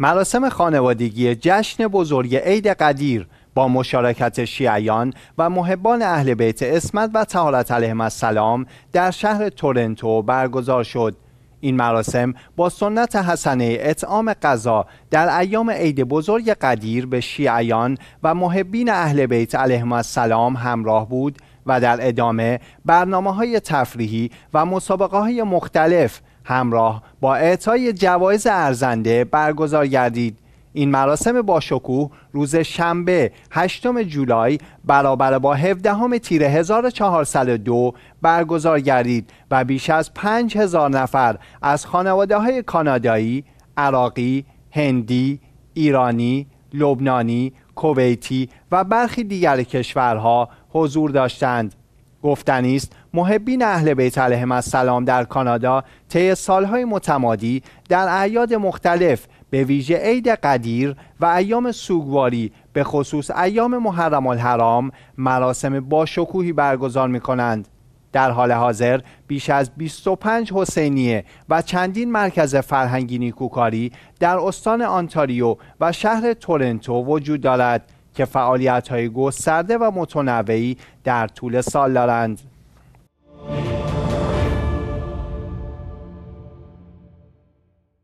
مراسم خانوادگی جشن بزرگ عید قدیر با مشارکت شیعیان و محبان اهل بیت اسمت و تهارت علیهم السلام در شهر تورنتو برگزار شد این مراسم با سنت حسنه اطعام غذا در ایام عید بزرگ قدیر به شیعیان و محبین اهل بیت علیهم السلام همراه بود و در ادامه برنامه های تفریحی و مسابقه های مختلف همراه با اعطای جوایز ارزنده برگزار گردید این مراسم با شکوه روز شنبه 8 جولای برابر با 17 تیر 1402 برگزار گردید و بیش از 5000 نفر از خانواده های کانادایی، عراقی، هندی، ایرانی، لبنانی، کویتی و برخی دیگر کشورها حضور داشتند. گفتنی است محبین اهل بیت علیهم السلام در کانادا طی سالهای متمادی در اعیاد مختلف به ویژه عید قدیر و ایام سوگواری به خصوص ایام محرم الحرام مراسم با شکوهی برگزار می کنند. در حال حاضر بیش از 25 حسینیه و چندین مرکز فرهنگی نیکوکاری در استان آنتاریو و شهر تورنتو وجود دارد که فعالیت های گسترده و متنوعی در طول سال دارند.